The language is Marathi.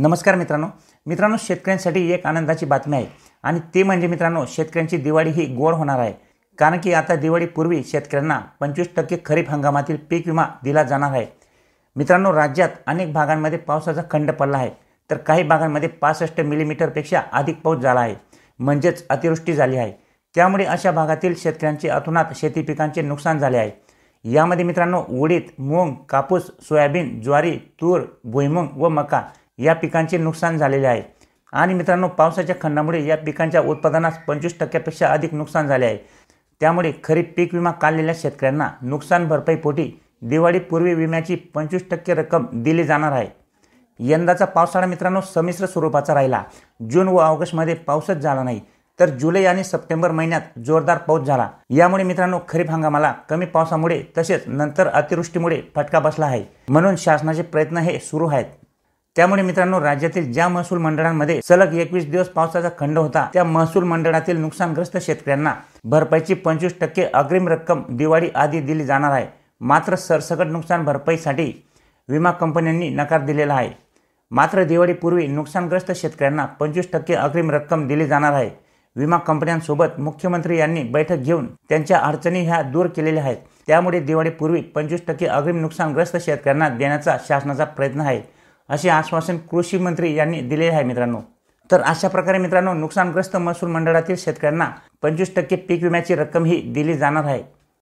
नमस्कार मित्रांनो मित्रांनो शेतकऱ्यांसाठी एक आनंदाची बातमी आहे आणि ते म्हणजे मित्रांनो शेतकऱ्यांची दिवाळी ही गोड होणार आहे कारण की आता दिवाळीपूर्वी शेतकऱ्यांना पंचवीस टक्के खरीप हंगामातील पीक विमा दिला जाणार आहे मित्रांनो राज्यात अनेक भागांमध्ये पावसाचा खंड पडला आहे तर काही भागांमध्ये पासष्ट मिलीमीटरपेक्षा अधिक पाऊस झाला आहे म्हणजेच अतिवृष्टी झाली आहे त्यामुळे अशा भागातील शेतकऱ्यांचे अतुनात शेती पिकांचे नुकसान झाले आहे यामध्ये मित्रांनो उडीद मूग कापूस सोयाबीन ज्वारी तूर भुईमूग व मका या पिकांचे नुकसान झालेले आहे आणि मित्रांनो पावसाच्या खंडामुळे या पिकांच्या उत्पादनास पंचवीस टक्क्यापेक्षा अधिक नुकसान झाले आहे त्यामुळे खरीप पीक विमा काढलेल्या शेतकऱ्यांना नुकसान भरपाईपोटी दिवाळीपूर्वी विम्याची पंचवीस टक्के रक्कम दिली जाणार आहे यंदाचा पावसाळा मित्रांनो संमिश्र स्वरूपाचा राहिला जून व ऑगस्टमध्ये पाऊसच झाला नाही तर जुलै आणि सप्टेंबर महिन्यात जोरदार पाऊस झाला यामुळे मित्रांनो खरीप हंगामाला कमी पावसामुळे तसेच नंतर अतिवृष्टीमुळे फटका बसला आहे म्हणून शासनाचे प्रयत्न हे सुरू आहेत त्यामुळे मित्रांनो राज्यातील ज्या महसूल मंडळांमध्ये सलग एकवीस दिवस पावसाचा खंड होता त्या महसूल मंडळातील नुकसानग्रस्त शेतकऱ्यांना भरपाईची पंचवीस टक्के अग्रिम रक्कम दिवाळी आधी दिली जाणार आहे मात्र सरसकट नुकसान भरपाईसाठी विमा कंपन्यांनी नकार दिलेला आहे मात्र दिवाळीपूर्वी नुकसानग्रस्त शेतकऱ्यांना पंचवीस टक्के अग्रिम रक्कम दिली जाणार आहे विमा कंपन्यांसोबत मुख्यमंत्री यांनी बैठक घेऊन त्यांच्या अडचणी ह्या दूर केलेल्या आहेत त्यामुळे दिवाळीपूर्वी पंचवीस टक्के अग्रिम नुकसानग्रस्त शेतकऱ्यांना देण्याचा शासनाचा प्रयत्न आहे असे आश्वासन कृषी मंत्री यांनी दिले आहे मित्रांनो तर अशा प्रकारे मित्रांनो नुकसानग्रस्त महसूल मंडळातील शेतकऱ्यांना पंचवीस टक्के पीक विम्याची रक्कम ही दिली जाणार आहे